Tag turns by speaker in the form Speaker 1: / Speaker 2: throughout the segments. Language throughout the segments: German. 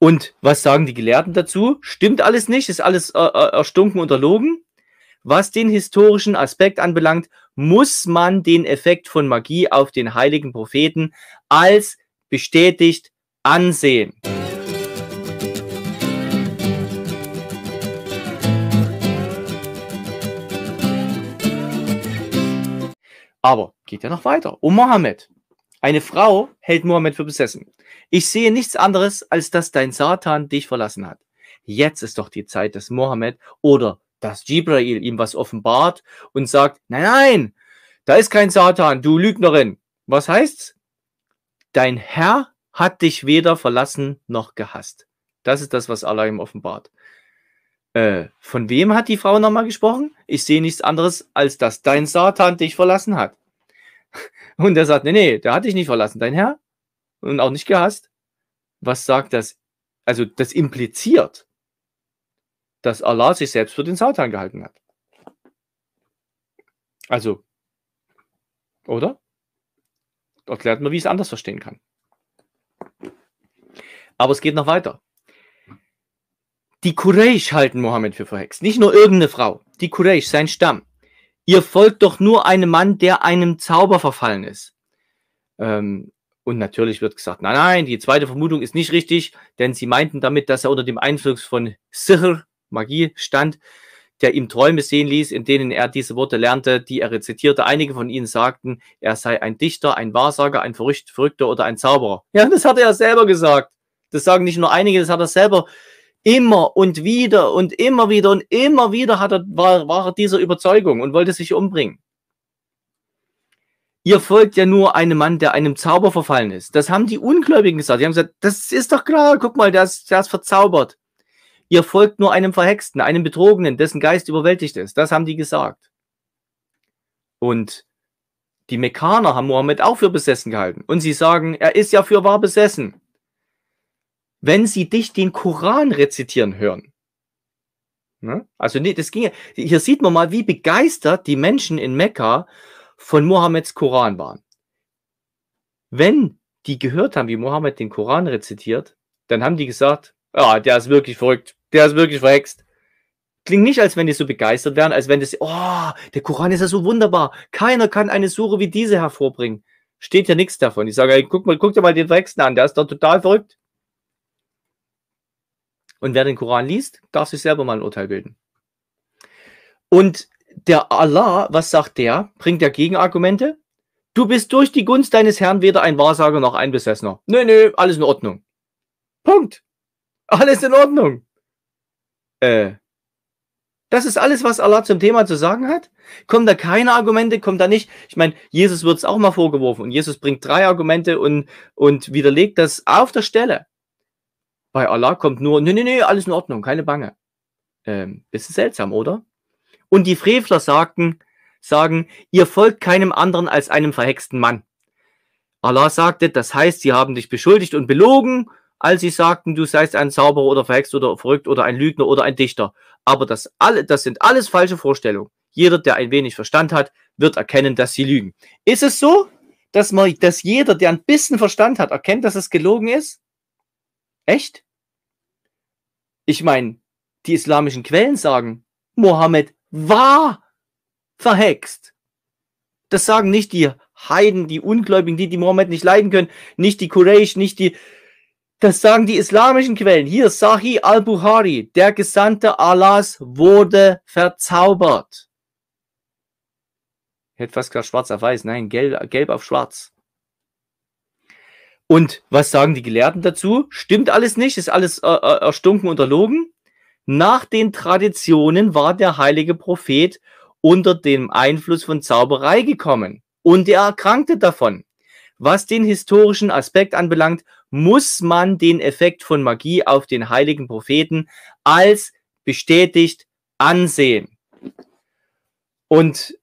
Speaker 1: Und was sagen die Gelehrten dazu? Stimmt alles nicht, ist alles äh, äh erstunken erlogen. Was den historischen Aspekt anbelangt, muss man den Effekt von Magie auf den heiligen Propheten als bestätigt ansehen. Aber geht ja noch weiter. Um Mohammed. Eine Frau hält Mohammed für besessen. Ich sehe nichts anderes, als dass dein Satan dich verlassen hat. Jetzt ist doch die Zeit, dass Mohammed oder dass Jibrail ihm was offenbart und sagt, nein, nein, da ist kein Satan, du Lügnerin. Was heißt's? Dein Herr hat dich weder verlassen noch gehasst. Das ist das, was Allah ihm offenbart. Äh, von wem hat die Frau nochmal gesprochen? Ich sehe nichts anderes, als dass dein Satan dich verlassen hat. Und er sagt, nee, nee, der hat dich nicht verlassen, dein Herr. Und auch nicht gehasst. Was sagt das? Also das impliziert, dass Allah sich selbst für den Satan gehalten hat. Also, oder? Erklärt mir, wie ich es anders verstehen kann. Aber es geht noch weiter. Die Quraysh halten Mohammed für verhext. Nicht nur irgendeine Frau. Die Quraysh, sein Stamm ihr folgt doch nur einem Mann, der einem Zauber verfallen ist. Ähm, und natürlich wird gesagt, nein, nein, die zweite Vermutung ist nicht richtig, denn sie meinten damit, dass er unter dem Einfluss von Sihr, Magie, stand, der ihm Träume sehen ließ, in denen er diese Worte lernte, die er rezitierte. Einige von ihnen sagten, er sei ein Dichter, ein Wahrsager, ein Verrückter oder ein Zauberer. Ja, das hat er selber gesagt. Das sagen nicht nur einige, das hat er selber Immer und wieder und immer wieder und immer wieder hat er, war, war er dieser Überzeugung und wollte sich umbringen. Ihr folgt ja nur einem Mann, der einem Zauber verfallen ist. Das haben die Ungläubigen gesagt. Die haben gesagt, das ist doch klar, guck mal, der ist, der ist verzaubert. Ihr folgt nur einem Verhexten, einem Betrogenen, dessen Geist überwältigt ist. Das haben die gesagt. Und die Mekkaner haben Mohammed auch für besessen gehalten. Und sie sagen, er ist ja für wahr besessen wenn sie dich den Koran rezitieren hören. Ne? Also nee, das ging. Hier sieht man mal, wie begeistert die Menschen in Mekka von Mohammeds Koran waren. Wenn die gehört haben, wie Mohammed den Koran rezitiert, dann haben die gesagt, ja, ah, der ist wirklich verrückt, der ist wirklich verhext. Klingt nicht, als wenn die so begeistert wären, als wenn das, oh, der Koran ist ja so wunderbar. Keiner kann eine Suche wie diese hervorbringen. Steht ja nichts davon. Ich sage, ey, guck mal, guck dir mal den Verhexten an, der ist doch total verrückt. Und wer den Koran liest, darf sich selber mal ein Urteil bilden. Und der Allah, was sagt der? Bringt der Gegenargumente? Du bist durch die Gunst deines Herrn weder ein Wahrsager noch ein Besessener. Nö, nö, alles in Ordnung. Punkt. Alles in Ordnung. Äh. Das ist alles, was Allah zum Thema zu sagen hat. Kommen da keine Argumente, kommen da nicht. Ich meine, Jesus wird es auch mal vorgeworfen und Jesus bringt drei Argumente und, und widerlegt das auf der Stelle. Bei Allah kommt nur, nee, nee, nee, alles in Ordnung, keine Bange. Ähm, bisschen seltsam, oder? Und die Frevler sagten, sagen, ihr folgt keinem anderen als einem verhexten Mann. Allah sagte, das heißt, sie haben dich beschuldigt und belogen, als sie sagten, du seist ein Zauberer oder verhext oder verrückt oder ein Lügner oder ein Dichter. Aber das, alle, das sind alles falsche Vorstellungen. Jeder, der ein wenig Verstand hat, wird erkennen, dass sie lügen. Ist es so, dass, man, dass jeder, der ein bisschen Verstand hat, erkennt, dass es gelogen ist? Echt? Ich meine, die islamischen Quellen sagen, Mohammed war verhext. Das sagen nicht die Heiden, die Ungläubigen, die, die Mohammed nicht leiden können, nicht die Quraysh, nicht die. Das sagen die islamischen Quellen. Hier, Sahih al-Bukhari, der Gesandte Allahs wurde verzaubert. Ich hätte fast gesagt, schwarz auf weiß. Nein, gelb, gelb auf schwarz. Und was sagen die Gelehrten dazu? Stimmt alles nicht, ist alles äh, äh erstunken, erlogen. Nach den Traditionen war der heilige Prophet unter dem Einfluss von Zauberei gekommen und er erkrankte davon. Was den historischen Aspekt anbelangt, muss man den Effekt von Magie auf den heiligen Propheten als bestätigt ansehen. Und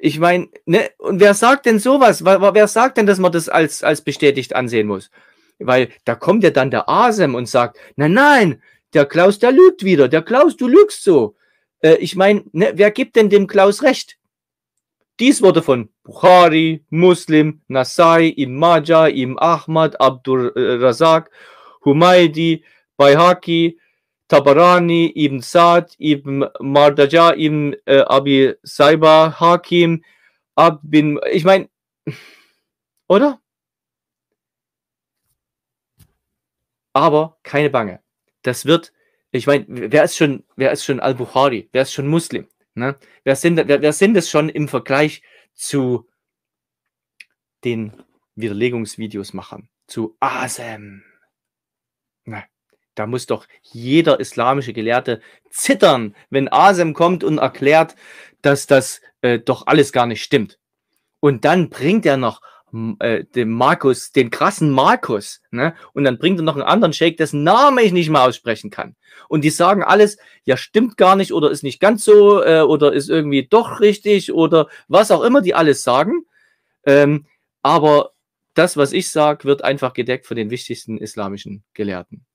Speaker 1: ich meine, ne, und wer sagt denn sowas? Wer, wer sagt denn, dass man das als, als bestätigt ansehen muss? Weil da kommt ja dann der Asem und sagt, nein, nein, der Klaus, der lügt wieder, der Klaus, du lügst so. Äh, ich meine, ne, wer gibt denn dem Klaus recht? Dies wurde von Bukhari, Muslim, Nasai, Im Maja, Im Ahmad, Abdur äh, Razak, Humaydi, Bayhaki, Tabarani, Ibn Saad, Ibn Mardaja, Ibn äh, Abi Saiba, Hakim, Ab bin, ich meine, oder? Aber keine Bange. Das wird, ich meine, wer ist schon, wer ist schon Al-Bukhari? Wer ist schon Muslim? Ne? Wer, sind, wer, wer sind es schon im Vergleich zu den Widerlegungsvideos machen? Zu Asem. Ne? Da muss doch jeder islamische Gelehrte zittern, wenn Asem kommt und erklärt, dass das äh, doch alles gar nicht stimmt. Und dann bringt er noch hm, äh, den Markus, den krassen Markus, ne? Und dann bringt er noch einen anderen Sheikh, dessen Name ich nicht mehr aussprechen kann. Und die sagen alles, ja, stimmt gar nicht oder ist nicht ganz so äh, oder ist irgendwie doch richtig oder was auch immer die alles sagen. Ähm, aber das, was ich sage, wird einfach gedeckt von den wichtigsten islamischen Gelehrten.